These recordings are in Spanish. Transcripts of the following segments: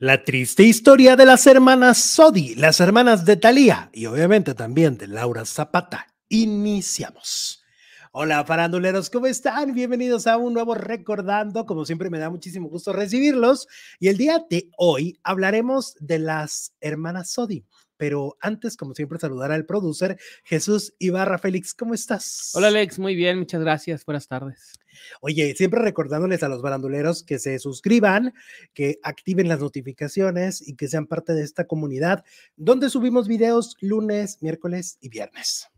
La triste historia de las hermanas Sodi, las hermanas de Talía y obviamente también de Laura Zapata. Iniciamos. Hola faranduleros, ¿cómo están? Bienvenidos a un nuevo Recordando. Como siempre me da muchísimo gusto recibirlos. Y el día de hoy hablaremos de las hermanas Sodi pero antes, como siempre, saludar al producer Jesús Ibarra. Félix, ¿cómo estás? Hola Alex, muy bien, muchas gracias, buenas tardes. Oye, siempre recordándoles a los baranduleros que se suscriban, que activen las notificaciones y que sean parte de esta comunidad donde subimos videos lunes, miércoles y viernes.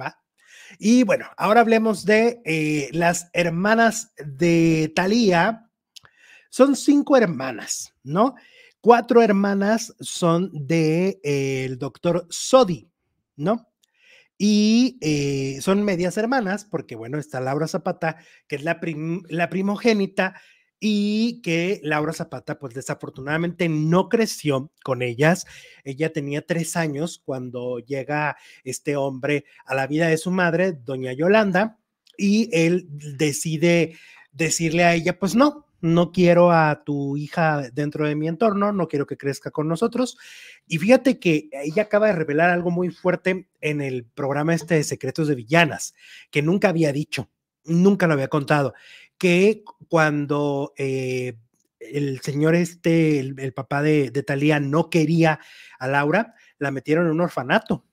¿Va? Y bueno, ahora hablemos de eh, las hermanas de Thalía. Son cinco hermanas, ¿no? cuatro hermanas son del de, eh, el doctor Sodi, ¿no? Y eh, son medias hermanas, porque bueno, está Laura Zapata, que es la, la primogénita, y que Laura Zapata, pues desafortunadamente no creció con ellas. Ella tenía tres años cuando llega este hombre a la vida de su madre, doña Yolanda, y él decide decirle a ella, pues no, no quiero a tu hija dentro de mi entorno, no quiero que crezca con nosotros. Y fíjate que ella acaba de revelar algo muy fuerte en el programa este de Secretos de Villanas, que nunca había dicho, nunca lo había contado, que cuando eh, el señor este, el, papá de, Talía no quería a Laura, la metieron en un orfanato.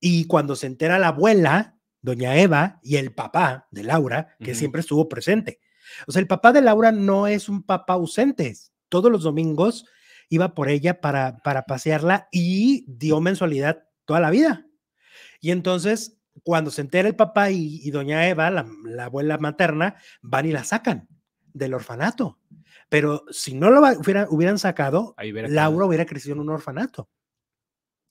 Y cuando se entera la abuela, doña Eva, y el papá de Laura, que siempre estuvo presente, o sea, el papá de Laura no es un papá ausente. Todos los domingos iba por ella para, para pasearla y dio mensualidad toda la vida. Y entonces, cuando se entera el papá y, doña Eva, la, abuela materna, van y la sacan del orfanato. Pero si no lo hubieran sacado, Laura hubiera crecido en un orfanato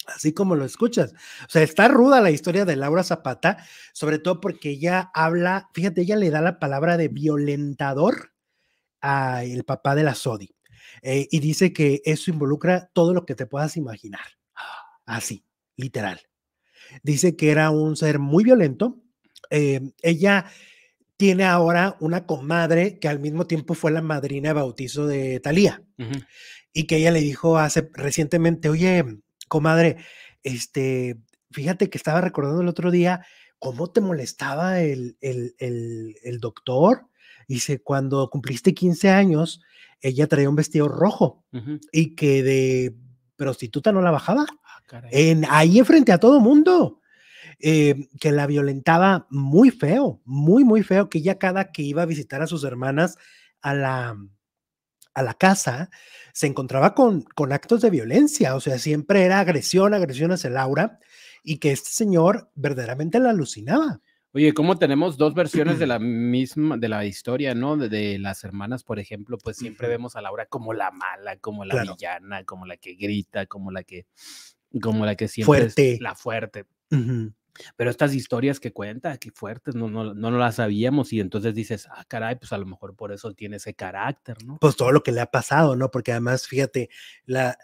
así como lo escuchas. O sea, está ruda la historia de Laura Zapata, sobre todo porque ella habla, fíjate, ella le da la palabra de violentador el papá de la Sodi eh, y dice que eso involucra todo lo que te puedas imaginar. Así, literal. Dice que era un ser muy violento. Eh, ella tiene ahora una comadre que al mismo tiempo fue la madrina de bautizo de Talía y que ella le dijo hace recientemente, oye, comadre, este, fíjate que estaba recordando el otro día cómo te molestaba el, el, doctor. Dice, cuando cumpliste 15 años, ella traía un vestido rojo y que de prostituta no la bajaba. Ah, en, ahí enfrente a todo mundo. Em, que la violentaba muy feo, muy, muy feo, que ya cada que iba a visitar a sus hermanas a la, a la casa, se encontraba con, con actos de violencia, o sea, siempre era agresión, agresión hacia Laura, y que este señor verdaderamente la alucinaba. Oye, como tenemos dos versiones de la misma, de la historia, ¿no? De, las hermanas, por ejemplo, pues siempre vemos a Laura como la mala, como la villana, como la que grita, como la que, como la que siempre es la fuerte. Pero estas historias que cuenta, qué fuertes, no, no, no las sabíamos y entonces dices, ah, caray, pues a lo mejor por eso tiene ese carácter, ¿no? Pues todo lo que le ha pasado, ¿no? Porque además, fíjate, la,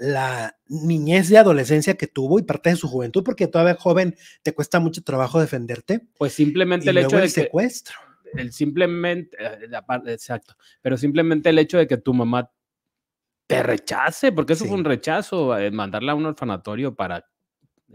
niñez y adolescencia que tuvo y parte de su juventud, porque todavía joven te cuesta mucho trabajo defenderte. Pues simplemente el hecho de el secuestro. El simplemente, eh, eh, exacto, pero simplemente el hecho de que tu mamá te rechace, porque eso fue un rechazo, eh, mandarla a un orfanatorio para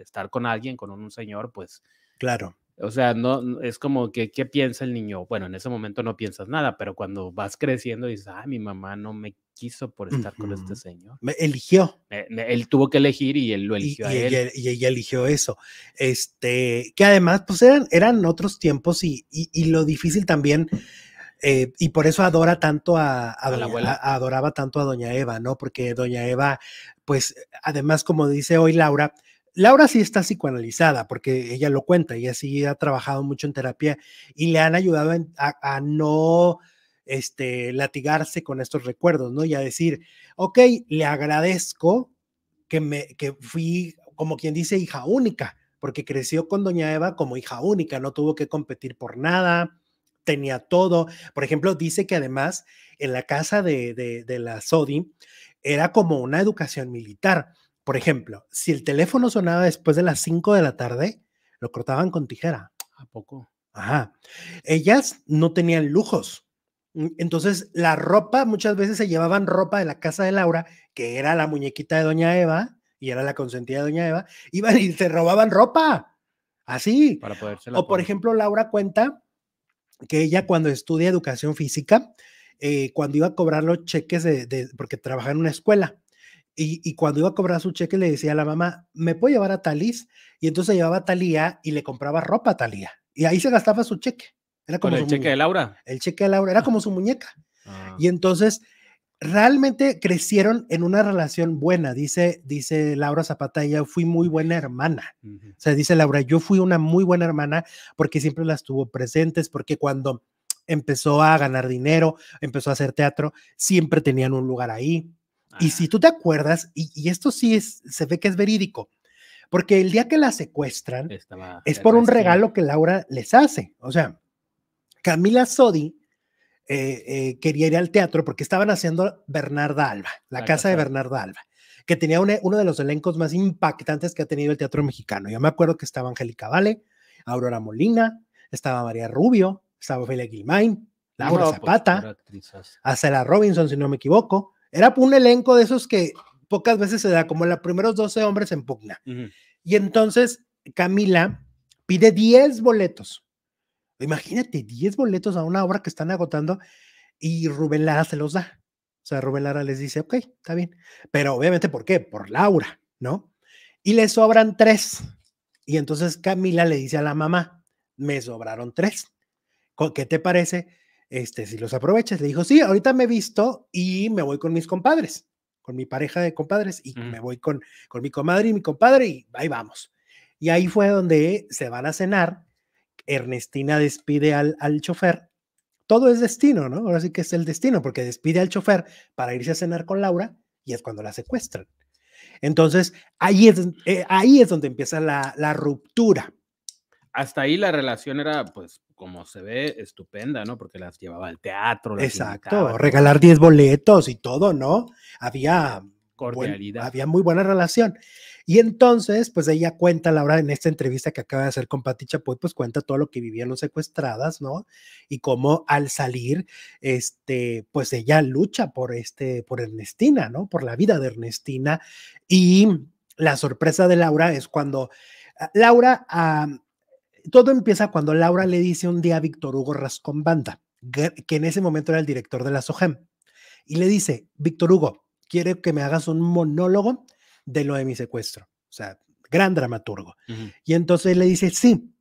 estar con alguien, con un señor, pues... Claro. O sea, no es como que qué piensa el niño. Bueno, en ese momento no piensas nada, pero cuando vas creciendo dices, ¡ay, ah, mi mamá no me quiso por estar con este señor. Me eligió. él tuvo que elegir y él lo eligió y, a Ella, y ella eligió eso. Este, que además, pues eran, eran otros tiempos y, lo difícil también. Eh, y por eso adora tanto a, la abuela. adoraba tanto a Doña Eva, ¿no? Porque Doña Eva, pues además, como dice hoy Laura, Laura sí está psicoanalizada porque ella lo cuenta, ella sí ha trabajado mucho en terapia y le han ayudado a, no este, latigarse con estos recuerdos, ¿no? Y a decir, ok, le agradezco que, me, que fui, como quien dice, hija única, porque creció con doña Eva como hija única, no tuvo que competir por nada, tenía todo. Por ejemplo, dice que además en la casa de, de, de la Sodi era como una educación militar por ejemplo, si el teléfono sonaba después de las 5 de la tarde, lo cortaban con tijera. ¿A poco? Ajá. Ellas no tenían lujos. Mm, entonces, la ropa, muchas veces se llevaban ropa de la casa de Laura, que era la muñequita de Doña Eva, y era la consentida de Doña Eva, iban y se robaban ropa. Así. Para poderse o, por ejemplo, Laura cuenta que ella cuando estudia educación física, eh, cuando iba a cobrar los cheques de, de, porque trabajaba en una escuela, y, cuando iba a cobrar su cheque le decía a la mamá, ¿me puedo llevar a Talís? Y entonces llevaba a Talía y le compraba ropa a Talía. Y ahí se gastaba su cheque. Era como el cheque de Laura. El cheque de Laura, era como su muñeca. Ah. Y entonces realmente crecieron en una relación buena, dice, dice Laura Zapata, ella fui muy buena hermana. O sea, dice Laura, yo fui una muy buena hermana porque siempre las tuvo presentes, porque cuando empezó a ganar dinero, empezó a hacer teatro, siempre tenían un lugar ahí. Y si tú te acuerdas, y, esto sí es, se ve que es verídico, porque el día que la secuestran es por un regalo que Laura les hace. O sea, Camila Sodi eh, eh, quería ir al teatro porque estaban haciendo Bernarda Alba, la, casa, de Bernarda Alba, que tenía uno de los elencos más impactantes que ha tenido el teatro mexicano. Yo me acuerdo que estaba Angélica Vale, Aurora Molina, estaba María Rubio, estaba Ophelia Gilmain, Laura pues, Zapata, pues, la Robinson, si no me equivoco. Era un elenco de esos que pocas veces se da, como los primeros 12 hombres en pugna. Y entonces Camila pide 10 boletos. Imagínate, 10 boletos a una obra que están agotando y Rubén Lara se los da. O sea, Rubén Lara les dice, ok, está bien. Pero obviamente, ¿por qué? Por Laura, ¿no? Y le sobran tres. Y entonces Camila le dice a la mamá, me sobraron tres. ¿Qué te parece este, si los aprovechas, le dijo, sí, ahorita me visto y me voy con mis compadres, con mi pareja de compadres y mm. me voy con, con mi comadre y mi compadre y ahí vamos. Y ahí fue donde se van a cenar, Ernestina despide al, al chofer, todo es destino, ¿no? Ahora sí que es el destino, porque despide al chofer para irse a cenar con Laura y es cuando la secuestran. Entonces, ahí es, eh, ahí es donde empieza la, la ruptura hasta ahí la relación era, pues, como se ve, estupenda, ¿no? Porque las llevaba al teatro. Las Exacto, regalar 10 boletos y todo, ¿no? Había... Cordialidad. había muy buena relación. Y entonces, pues ella cuenta, Laura, en esta entrevista que acaba de hacer con Pati Chapoy, pues cuenta todo lo que vivían los secuestradas, ¿no? Y cómo al salir, este, pues ella lucha por este, por Ernestina, ¿no? Por la vida de Ernestina. Y la sorpresa de Laura es cuando ah, Laura, a todo empieza cuando Laura le dice un día a Víctor Hugo Rascón Banda, que en ese momento era el director de la SOGEM, y le dice, Víctor Hugo, quiere que me hagas un monólogo de lo de mi secuestro. O sea, gran dramaturgo. Y entonces le dice, sí.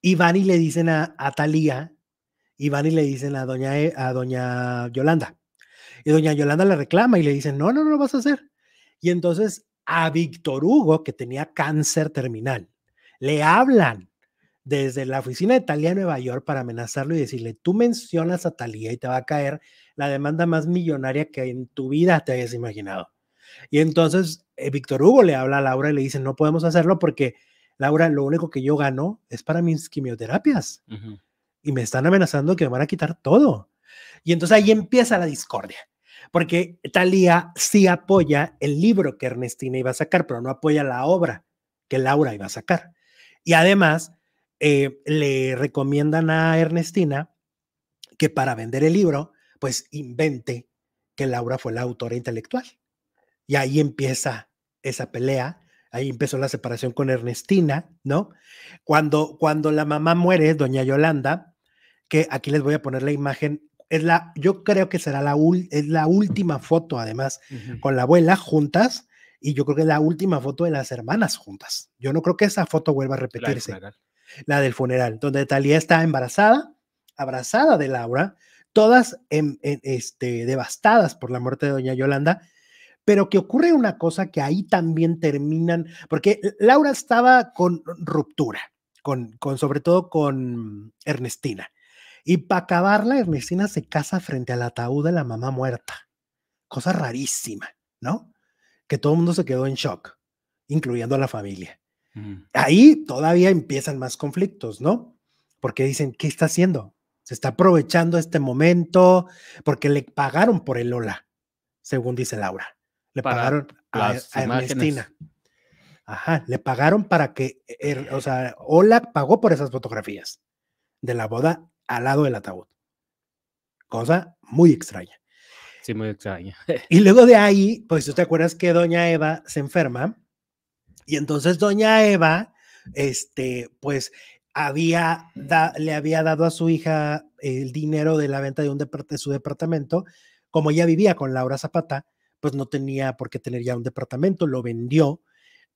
Y van y le dicen a, Atalía, y van y le dicen a doña, e, a doña Yolanda. Y doña Yolanda le reclama y le dice no, no, no lo vas a hacer. Y entonces a Víctor Hugo, que tenía cáncer terminal, le hablan desde la oficina de Talía en Nueva York para amenazarlo y decirle, tú mencionas a Talía y te va a caer la demanda más millonaria que en tu vida te hayas imaginado. Y entonces eh, Víctor Hugo le habla a Laura y le dice, no podemos hacerlo porque Laura, lo único que yo gano es para mis quimioterapias. Y me están amenazando que me van a quitar todo. Y entonces ahí empieza la discordia porque Talía sí apoya el libro que Ernestina iba a sacar, pero no apoya la obra que Laura iba a sacar. Y además, eh, le recomiendan a Ernestina que para vender el libro, pues invente que Laura fue la autora intelectual. Y ahí empieza esa pelea, ahí empezó la separación con Ernestina, ¿no? Cuando, cuando la mamá muere, doña Yolanda, que aquí les voy a poner la imagen, es la, yo creo que será la, es la última foto, además, con la abuela juntas, y yo creo que es la última foto de las hermanas juntas. Yo no creo que esa foto vuelva a repetirse la del funeral, donde Talía está embarazada, abrazada de Laura, todas este, devastadas por la muerte de doña Yolanda, pero que ocurre una cosa que ahí también terminan, porque Laura estaba con ruptura, con, con sobre todo con Ernestina. Y para acabarla, Ernestina se casa frente al ataúd de la mamá muerta. Cosa rarísima, ¿no? Que todo el mundo se quedó en shock, incluyendo a la familia. Ahí todavía empiezan más conflictos, ¿no? Porque dicen, ¿qué está haciendo? Se está aprovechando este momento porque le pagaron por el hola, según dice Laura. Le pagaron a, Ernestina. Ajá, le pagaron para que, e, er, o eh. sea, Ola pagó por esas fotografías de la boda al lado del ataúd. Cosa muy extraña. Sí, muy extraña. y luego de ahí, pues tú te acuerdas que doña Eva se enferma y entonces doña Eva, este, pues había le había dado a su hija el dinero de la venta de, un su departamento, como ella vivía con Laura Zapata, pues no tenía por qué tener ya un departamento, lo vendió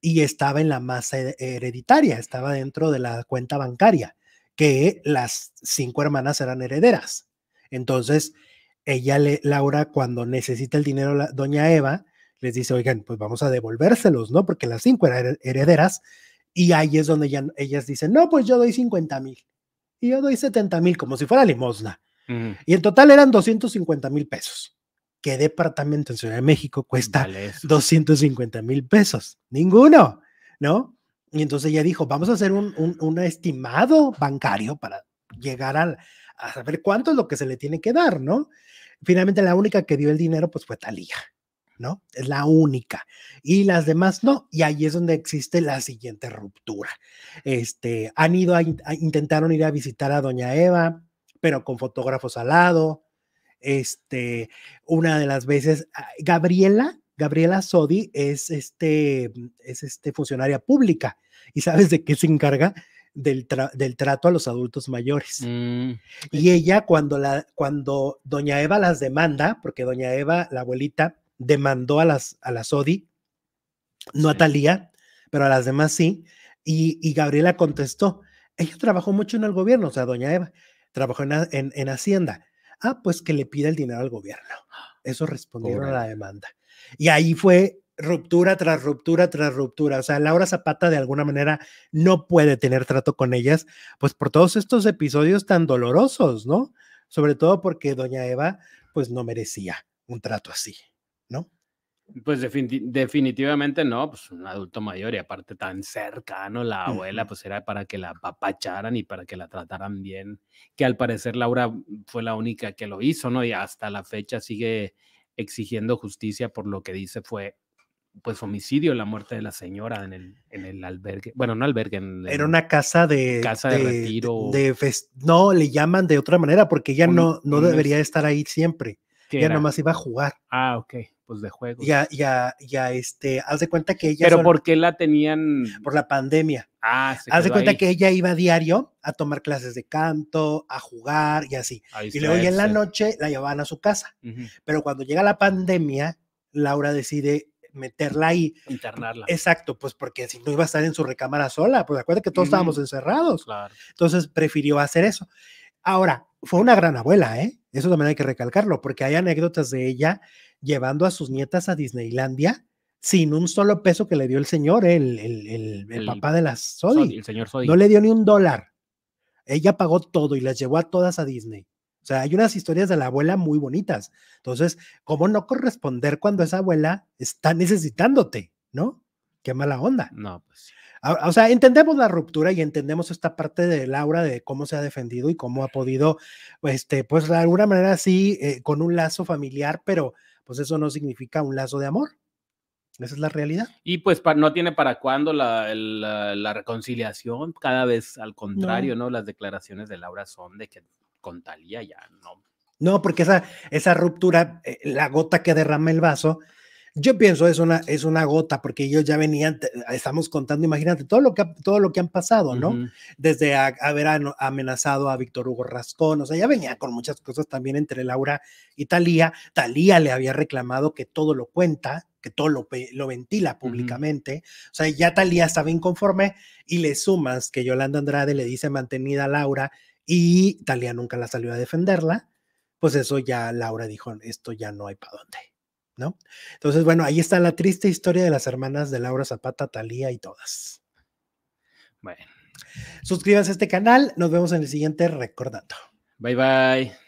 y estaba en la masa hereditaria, estaba dentro de la cuenta bancaria, que las cinco hermanas eran herederas. Entonces, ella, le, Laura, cuando necesita el dinero, la, doña Eva, les dice, oigan, pues vamos a devolvérselos, ¿no? Porque las cinco eran herederas y ahí es donde ya, ellas dicen, no, pues yo doy 50 mil y yo doy 70 mil, como si fuera limosna. Y en total eran 250 mil pesos. ¿Qué departamento en Ciudad de México cuesta 250 mil pesos? Ninguno, ¿no? Y entonces ella dijo, vamos a hacer un, estimado bancario para llegar a saber cuánto es lo que se le tiene que dar, ¿no? Finalmente la única que dio el dinero pues fue Talía. ¿no? Es la única. Y las demás no. Y ahí es donde existe la siguiente ruptura. Este, han ido a, intentaron ir a visitar a doña Eva, pero con fotógrafos al lado. Este, una de las veces, ah, Gabriela, Gabriela Sodi es este, es este funcionaria pública. ¿Y sabes de qué se encarga? Del, trato a los adultos mayores. Mm, y ella, cuando, la, cuando doña Eva las demanda, porque doña Eva, la abuelita, demandó a las, a las Odi, no a Talía, pero a las demás sí, y, Gabriela contestó, ella trabajó mucho en el gobierno, o sea, doña Eva, trabajó en, en, Hacienda. Ah, pues que le pida el dinero al gobierno. Eso respondieron a la demanda. Y ahí fue ruptura tras ruptura tras ruptura. O sea, Laura Zapata de alguna manera no puede tener trato con ellas, pues por todos estos episodios tan dolorosos, ¿no? Sobre todo porque doña Eva, pues no merecía un trato así. Pues definitivamente no, pues un adulto mayor y aparte tan cercano, la abuela pues era para que la papacharan y para que la trataran bien, que al parecer Laura fue la única que lo hizo, ¿no? Y hasta la fecha sigue exigiendo justicia por lo que dice fue pues homicidio, la muerte de la señora en el, en el albergue, bueno, no albergue, era una casa de... Casa de, retiro. no, le llaman de otra manera porque ella no, no debería estar ahí siempre, ella no más iba a jugar. Ah, ok pues de juego Ya, ya, ya, este, haz de cuenta que ella. Pero ¿por qué la tenían? Por la pandemia. Ah, Haz de cuenta que ella iba a diario a tomar clases de canto, a jugar y así. y luego ya en la noche la llevaban a su casa. Pero cuando llega la pandemia, Laura decide meterla ahí. Internarla. Exacto, pues porque si no iba a estar en su recámara sola, pues acuérdate que todos estábamos encerrados. Claro. Entonces prefirió hacer eso. Ahora, fue una gran abuela, ¿eh? Eso también hay que recalcarlo, porque hay anécdotas de ella llevando a sus nietas a Disneylandia sin un solo peso que le dio el señor, ¿eh? el, el, papá de las el señor Sodi. No le dio ni un dólar. Ella pagó todo y las llevó a todas a Disney. O sea, hay unas historias de la abuela muy bonitas. Entonces, ¿cómo no corresponder cuando esa abuela está necesitándote, no? Qué mala onda. No, pues sí. Ah, o sea, entendemos la ruptura y entendemos esta parte de Laura de cómo se ha defendido y cómo ha podido, este, pues de alguna manera sí, eh, con un lazo familiar, pero pues eso no significa un lazo de amor. Esa es la realidad. Y pues no tiene para cuándo la, reconciliación, cada vez al contrario, no. Las declaraciones de Laura son de que con Talía ya no. No, porque esa, esa ruptura, eh, la gota que derrama el vaso, yo pienso es una, es una gota, porque ellos ya venían, estamos contando, imagínate, todo lo que, todo lo que han pasado, ¿no? Desde haber amenazado a Víctor Hugo Rascón, o sea, ya venía con muchas cosas también entre Laura y Talía. Talía le había reclamado que todo lo cuenta, que todo lo, ventila públicamente. O sea, ya Talía estaba inconforme y le sumas que Yolanda Andrade le dice mantenida a Laura y Talía nunca la salió a defenderla. Pues eso ya Laura dijo, esto ya no hay para dónde. Entonces, bueno, ahí está la triste historia de las hermanas de Laura Zapata, Thalía y todas. Bueno. Suscríbanse a este canal, nos vemos en el siguiente recordando. Bye bye.